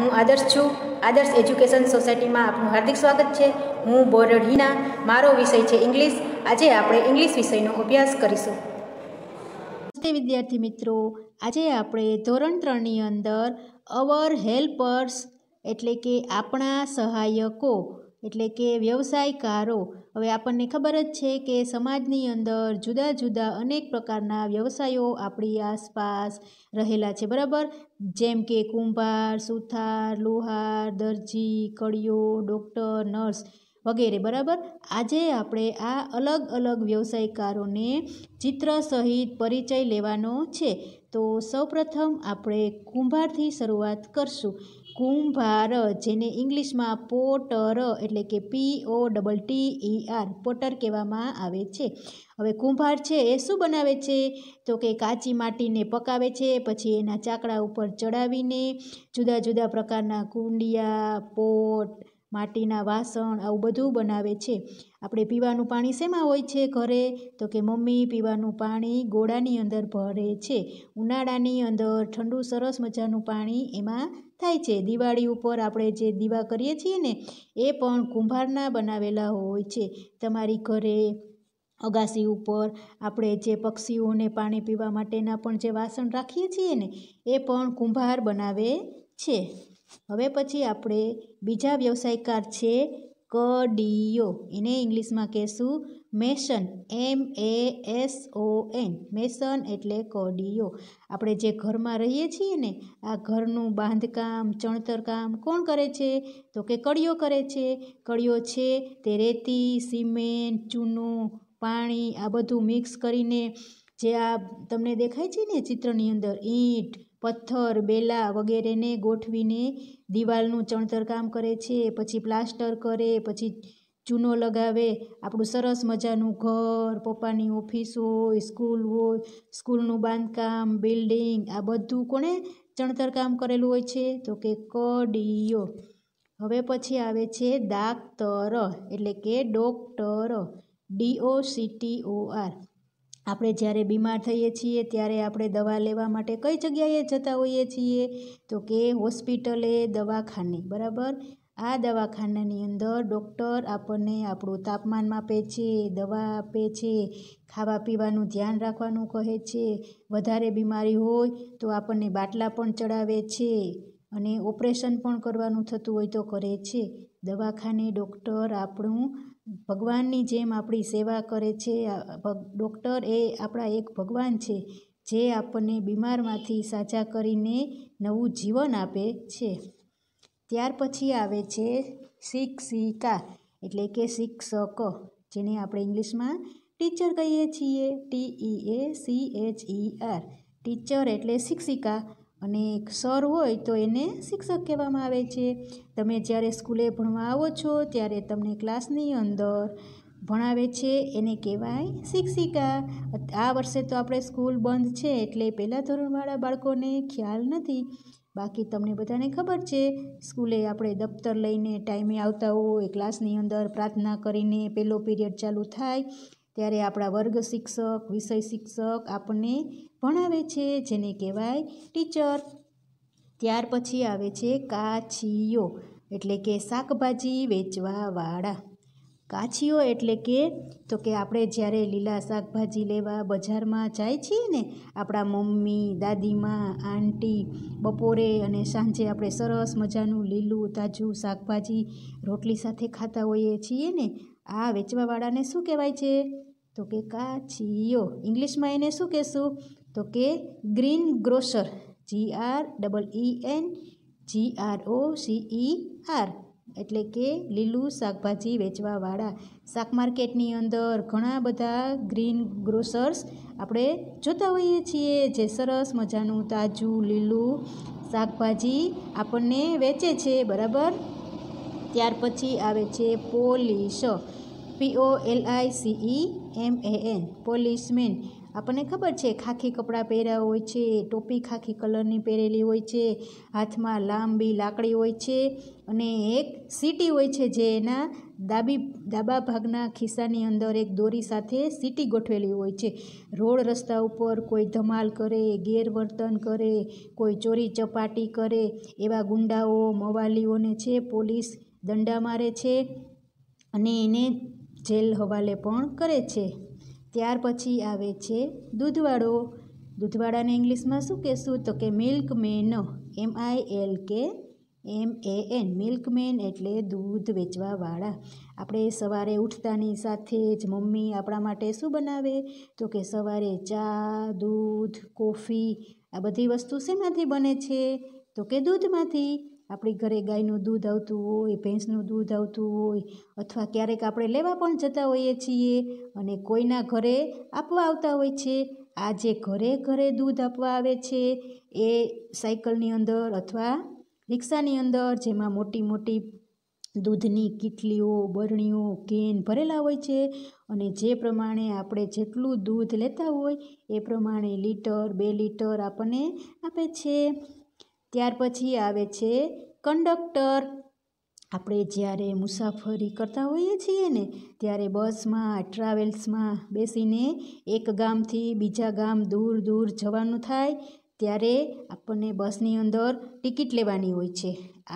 હું આદર્શ છું આદર્શ એજ્યુકેશન સોસાયટીમાં આપનું હાર્દિક સ્વાગત છે હું બોરઢીના મારો વિષય છે ઇંગ્લિશ આજે આપણે ઇંગ્લિશ વિષયનો અભ્યાસ કરીશું નમસ્તે વિદ્યાર્થી મિત્રો આજે આપણે ધોરણ ત્રણની અંદર અવર હેલ્પર્સ એટલે કે આપણા સહાયકો એટલે કે વ્યવસાયકારો હવે આપણને ખબર જ છે કે સમાજની અંદર જુદા જુદા અનેક પ્રકારના વ્યવસાયો આપણી આસપાસ રહેલા છે બરાબર જેમ કે કુંભાર સુથાર લુહાર દરજી કડિયો ડૉક્ટર નર્સ વગેરે બરાબર આજે આપણે આ અલગ અલગ વ્યવસાયકારોને ચિત્ર સહિત પરિચય લેવાનો છે તો સૌપ્રથમ આપણે કુંભારથી શરૂઆત કરશું કુંભાર જેને ઇંગ્લિશમાં પોટર એટલે કે P O double T E R potter કહેવામાં આવે છે હવે કુંભાર છે એ શું બનાવે છે તો કે કાચી માટીને પકાવે છે પછી એના ચાકડા ઉપર ચડાવીને જુદા જુદા પ્રકારના કુંડિયા પોટ માટીના વાસણ આવું બધું બનાવે છે આપણે પીવાનું પાણી શેમાં હોય છે ઘરે તો કે મમ્મી પીવાનું પાણી ગોળાની અંદર ભરે છે ઉનાળાની અંદર ઠંડુ સરસ મજાનું પાણી એમાં થાય છે દિવાળી ઉપર આપણે જે દીવા કરીએ છીએ ને એ પણ કુંભારના બનાવેલા હોય છે તમારી ઘરે અગાસી ઉપર આપણે જે પક્ષીઓને પાણી પીવા માટેના પણ જે વાસણ રાખીએ છીએ ને એ પણ કુંભાર બનાવે છે હવે પછી આપણે બીજા વ્યવસાયકાર છે કડીઓ એને ઇંગ્લિશમાં કહેશું mason M A S O N mason એટલે કડીઓ આપણે જે ઘરમાં રહીએ છીએ ને આ ઘરનું બાંધકામ ચણતરકામ કોણ કરે છે તો કે કડીઓ કરે છે કડીઓ છે તે રેતી સિમેન્ટ ચૂનો પાણી આ બધું મિક્સ કરીને જે આ તમને દેખાય છે ને ચિત્રની અંદર ઈંટ પથ્થર બેલા વગેરેને ગોઠવીને દિવાલનું ચણતર કામ કરે છે પછી પ્લાસ્ટર કરે પછી ચૂનો લગાવે આપણું સરસ મજાનું ઘર પપ્પાની ઓફિસ હોય સ્કૂલ હોય સ્કૂલનું બાંધકામ બિલ્ડિંગ આ બધું કોણે ચણતર કામ કરેલું હોય છે તો કે કડીઓ હવે પછી આવે છે દાક્તર એટલે કે ડોક્ટર ડીઓ સીટીઓ આર આપણે જ્યારે બીમાર થઈએ છીએ ત્યારે આપણે દવા લેવા માટે કઈ જગ્યાએ જતા હોઈએ છીએ તો કે હોસ્પિટલે દવાખાને બરાબર આ દવાખાનાની અંદર ડૉક્ટર આપણને આપણું તાપમાન માપે છે દવા આપે છે ખાવા પીવાનું ધ્યાન રાખવાનું કહે છે વધારે બીમારી હોય તો આપણને બાટલા પણ ચડાવે છે અને ઓપરેશન પણ કરવાનું થતું હોય તો કરે છે દવાખાને ડૉક્ટર આપણું ભગવાનની જેમ આપણી સેવા કરે છે ડૉક્ટર એ આપણા એક ભગવાન છે જે આપણને બીમારમાંથી સાજા કરીને નવું જીવન આપે છે ત્યાર પછી આવે છે શિક્ષિકા એટલે કે શિક્ષક જેને આપણે ઇંગ્લિશમાં ટીચર કહીએ છીએ T E A C H E R teacher એટલે શિક્ષિકા અને એક સર હોય તો એને શિક્ષક કહેવામાં આવે છે તમે જ્યારે સ્કૂલે ભણવા આવો છો ત્યારે તમને ક્લાસની અંદર ભણાવે છે એને કહેવાય શિક્ષિકા આ વર્ષે તો આપણે સ્કૂલ બંધ છે એટલે પહેલાં ધોરણવાળા બાળકોને ખ્યાલ નથી બાકી તમને બધાને ખબર છે સ્કૂલે આપણે દફતર લઈને ટાઈમે આવતા હોય ક્લાસની અંદર પ્રાર્થના કરીને પહેલો પીરિયડ ચાલુ થાય ત્યારે આપણા વર્ગ શિક્ષક વિષય શિક્ષક આપણને ભણાવે છે જેને કહેવાય ટીચર ત્યાર પછી આવે છે કાછીઓ એટલે કે શાકભાજી વેચવાવાળા કાછીઓ એટલે કે તો કે આપણે જ્યારે લીલા શાકભાજી લેવા બજારમાં જાય છીએ ને આપણા મમ્મી દાદીમાં આંટી બપોરે અને સાંજે આપણે સરસ મજાનું લીલું તાજું શાકભાજી રોટલી સાથે ખાતા હોઈએ છીએ ને આ વેચવાવાળાને શું કહેવાય છે તો કે કાછીઓ ઇંગ્લિશમાં એને શું કહેશું તો કે green grocer G R double E N G R O C E R એટલે કે લીલું શાકભાજી વેચવાવાળા શાક માર્કેટની અંદર ઘણા બધા ગ્રીન ગ્રોસર્સ આપણે જોતા હોઈએ છીએ જે સરસ મજાનું તાજું લીલું શાકભાજી આપણને વેચે છે બરાબર ત્યાર પછી આવે છે police P O L I C E M A N policeman આપણને ખબર છે ખાખી કપડાં પહેર્યા હોય છે ટોપી ખાખી કલરની પહેરેલી હોય છે હાથમાં લાંબી લાકડી હોય છે અને એક સીટી હોય છે જે એના ડાબી ડાબા ભાગના ખિસ્સાની અંદર એક દોરી સાથે સીટી ગોઠવેલી હોય છે રોડ રસ્તા ઉપર કોઈ ધમાલ કરે ગેરવર્તન કરે કોઈ ચોરી ચપાટી કરે એવા ગુંડાઓ મવાલીઓને છે પોલીસ દંડા મારે છે અને એને જેલ હવાલે પણ કરે છે ત્યાર પછી આવે છે દૂધવાળો દૂધવાળાને ઇંગ્લિશમાં શું કહેશું તો કે milk man M I L K M A N milkman એટલે દૂધ વેચવાવાળા આપણે સવારે ઉઠતાની સાથે જ મમ્મી આપણા માટે શું બનાવે તો કે સવારે ચા દૂધ કોફી આ બધી વસ્તુ શેમાંથી બને છે તો કે દૂધમાંથી આપણી ઘરે ગાયનું દૂધ આવતું હોય ભેંસનું દૂધ આવતું હોય અથવા ક્યારેક આપણે લેવા પણ જતા હોઈએ છીએ અને કોઈના ઘરે આપવા આવતા હોય છે આ જે ઘરે ઘરે દૂધ આપવા આવે છે એ સાયકલની અંદર અથવા રિક્ષાની અંદર જેમાં મોટી મોટી દૂધની કીટલીઓ બરણીઓ કેન ભરેલા હોય છે અને જે પ્રમાણે આપણે જેટલું દૂધ લેતા હોય એ પ્રમાણે લીટર બે લીટર આપણને આપે છે ત્યાર પછી આવે છે કંડક્ટર આપણે જ્યારે મુસાફરી કરતા હોઈએ છીએ ને ત્યારે બસમાં ટ્રાવેલ્સમાં બેસીને એક ગામથી બીજા ગામ દૂર દૂર જવાનું થાય ત્યારે આપણને બસની અંદર ટિકિટ લેવાની હોય છે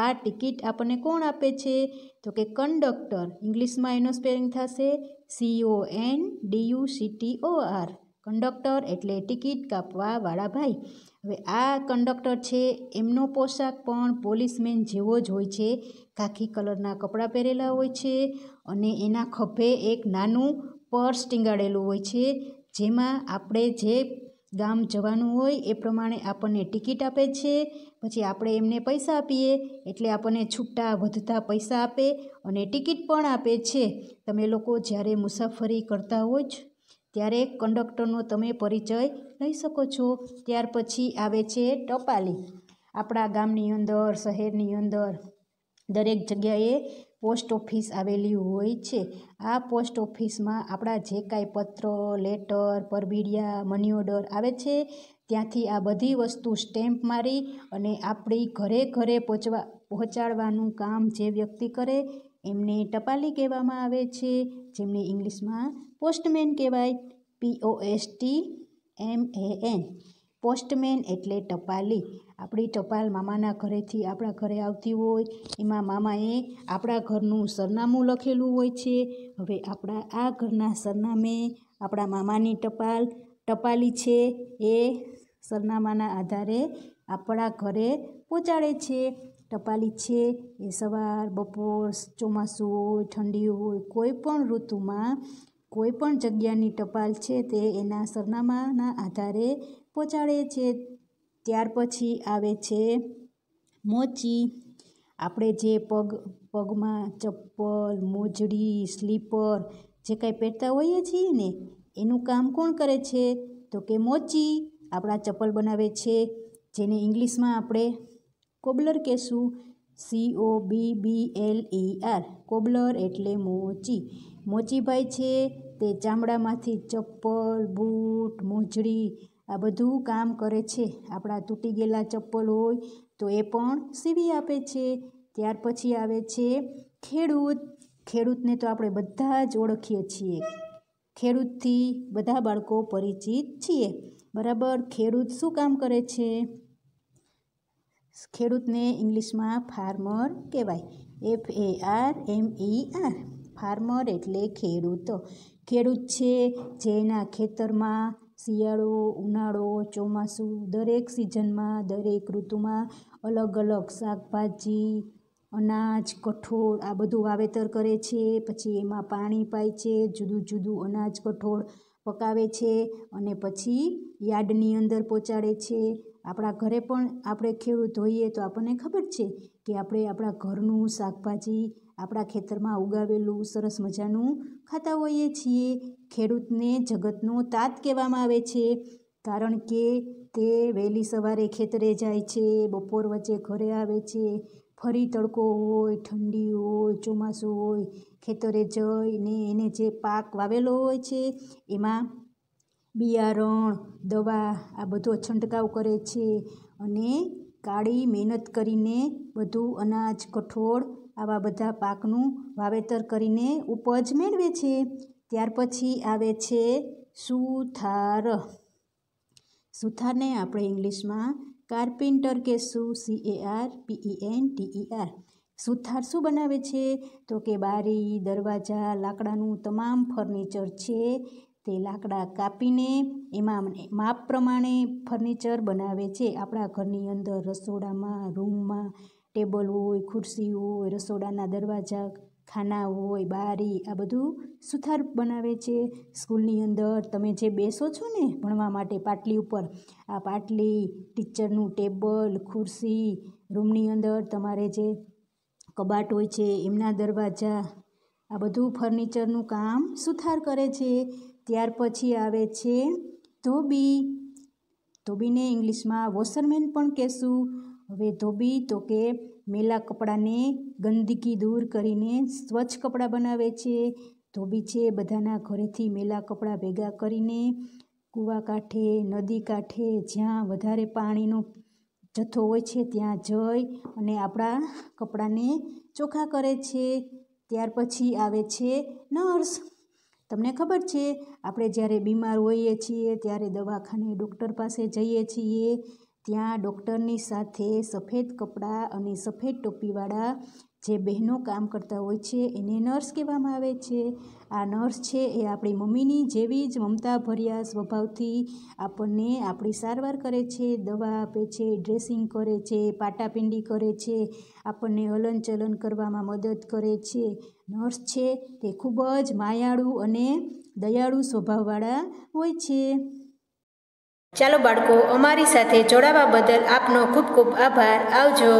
આ ટિકિટ આપણને કોણ આપે છે તો કે કંડક્ટર ઇંગ્લિશમાં એનો સ્પેલિંગ થશે C O N D U C T O R conductor એટલે ટિકિટ કાપવાવાળા ભાઈ હવે આ કંડક્ટર છે એમનો પોશાક પણ પોલીસમેન જેવો જ હોય છે કાખી કલરના કપડાં પહેરેલા હોય છે અને એના ખભે એક નાનું પર્સ ટીંગાડેલું હોય છે જેમાં આપણે જે ગામ જવાનું હોય એ પ્રમાણે આપણને ટિકિટ આપે છે પછી આપણે એમને પૈસા આપીએ એટલે આપણને છૂટા વધતા પૈસા આપે અને ટિકિટ પણ આપે છે તમે લોકો જ્યારે મુસાફરી કરતા હોય ત્યારે કંડક્ટરનો તમે પરિચય લઈ શકો છો ત્યાર પછી આવે છે ટપાલી આપણા ગામની અંદર શહેરની અંદર દરેક જગ્યાએ પોસ્ટ ઓફિસ આવેલી હોય છે આ પોસ્ટ ઓફિસમાં આપણા જે કાંઈ પત્ર લેટર પરબીડિયા મની ઓર્ડર આવે છે ત્યાંથી આ બધી વસ્તુ સ્ટેમ્પ મારી અને આપણી ઘરે ઘરે પહોંચવા પહોંચાડવાનું કામ જે વ્યક્તિ કરે એમને ટપાલી કહેવામાં આવે છે જેમને ઇંગ્લિશમાં પોસ્ટમેન કહેવાય પીઓએસટી એમ એ એન પોસ્ટમેન એટલે ટપાલી આપણી ટપાલ મામાના ઘરેથી આપણા ઘરે આવતી હોય એમાં મામાએ આપણા ઘરનું સરનામું લખેલું હોય છે હવે આપણા આ ઘરના સરનામે આપણા મામાની ટપાલ ટપાલી છે એ સરનામાના આધારે આપણા ઘરે પહોંચાડે છે ટપાલી છે એ સવાર બપોર ચોમાસું હોય ઠંડી હોય કોઈ પણ ઋતુમાં કોઈ પણ જગ્યાની ટપાલ છે તે એના સરનામાના આધારે પહોંચાડે છે ત્યાર પછી આવે છે મોચી આપણે જે પગ પગમાં ચપ્પલ મોજડી સ્લીપર જે કાંઈ પહેરતા હોઈએ છીએ ને એનું કામ કોણ કરે છે તો કે મોચી આપણા ચપ્પલ બનાવે છે જેને ઇંગ્લિશમાં આપણે કોબલર કે શું C O B B L E R cobbler એટલે મોચી મોચીભાઈ છે તે ચામડામાંથી ચપ્પલ બૂટ મોજડી આ બધું કામ કરે છે આપણા તૂટી ગયેલા ચપ્પલ હોય તો એ પણ સીવી આપે છે ત્યાર પછી આવે છે ખેડૂત ખેડૂતને તો આપણે બધા જ ઓળખીએ છીએ ખેડૂતથી બધા બાળકો પરિચિત છીએ બરાબર ખેડૂત શું કામ કરે છે ખેડૂતને ઇંગ્લિશમાં ફાર્મર કહેવાય F A R M E R farmer એટલે ખેડૂતો ખેડૂત છે જેના ખેતરમાં શિયાળો ઉનાળો ચોમાસું દરેક સિઝનમાં દરેક ઋતુમાં અલગ અલગ શાકભાજી અનાજ કઠોળ આ બધું વાવેતર કરે છે પછી એમાં પાણી પાય છે જુદું જુદું અનાજ કઠોળ પકાવે છે અને પછી યાર્ડની અંદર પહોંચાડે છે આપણા ઘરે પણ આપણે ખેડૂત હોઈએ તો આપણને ખબર છે કે આપણે આપણા ઘરનું શાકભાજી આપણા ખેતરમાં ઉગાવેલું સરસ મજાનું ખાતા હોઈએ છીએ ખેડૂતને જગતનો તાત કહેવામાં આવે છે કારણ કે તે વહેલી સવારે ખેતરે જાય છે બપોર વચ્ચે ઘરે આવે છે ફરી તડકો હોય ઠંડી હોય ચોમાસું હોય ખેતરે જઈને એને જે પાક વાવેલો હોય છે એમાં બિયારણ દવા આ બધો છંટકાવ કરે છે અને કાળી મહેનત કરીને બધું અનાજ કઠોળ આવા બધા પાકનું વાવેતર કરીને ઉપજ મેળવે છે ત્યાર પછી આવે છે સુથાર સુથારને આપણે ઇંગ્લિશમાં કાર્પેન્ટર કે સુ C A R P E N T E R સુથાર શું બનાવે છે તો કે બારી દરવાજા લાકડાનું તમામ ફર્નિચર છે તે લાકડા કાપીને એમાં માપ પ્રમાણે ફર્નિચર બનાવે છે આપણા ઘરની અંદર રસોડામાં રૂમમાં ટેબલ હોય ખુરશી હોય રસોડાના દરવાજા ખાના હોય બારી આ બધું સુથાર બનાવે છે સ્કૂલની અંદર તમે જે બેસો છો ને ભણવા માટે પાટલી ઉપર આ પાટલી ટીચરનું ટેબલ ખુરશી રૂમની અંદર તમારે જે કબાટ હોય છે એમના દરવાજા આ બધું ફર્નિચરનું કામ સુથાર કરે છે ત્યાર પછી આવે છે ધોબી ધોબીને ઇંગ્લિશમાં વોશરમેન પણ કહેશું હવે ધોબી તો કે મેલા કપડાને ગંદકી દૂર કરીને સ્વચ્છ કપડાં બનાવે છે ધોબી છે બધાના ઘરેથી મેલા કપડાં ભેગા કરીને કૂવા કાંઠે નદી કાંઠે જ્યાં વધારે પાણીનો જથ્થો હોય છે ત્યાં જઈ અને આપણા કપડાને ચોખ્ખા કરે છે ત્યાર પછી આવે છે નર્સ તમને ખબર છે આપણે જ્યારે બીમાર હોઈએ છીએ ત્યારે દવાખાને ડૉક્ટર પાસે જઈએ છીએ ત્યાં ડૉક્ટરની સાથે સફેદ કપડાં અને સફેદ ટોપીવાળા જે બહેનો કામ કરતા હોય છે એને નર્સ કહેવામાં આવે છે આ નર્સ છે એ આપણી મમ્મીની જેવી જ મમતાભર્યા સ્વભાવથી આપણને આપણી સારવાર કરે છે દવા આપે છે ડ્રેસિંગ કરે છે પાટાપિંડી કરે છે આપણને હલનચલન કરવામાં મદદ કરે છે નર્સ છે તે ખૂબ જ માયાળુ અને દયાળુ સ્વભાવવાળા હોય છે ચાલો બાળકો અમારી સાથે જોડાવા બદલ આપનો ખૂબ ખૂબ આભાર આવજો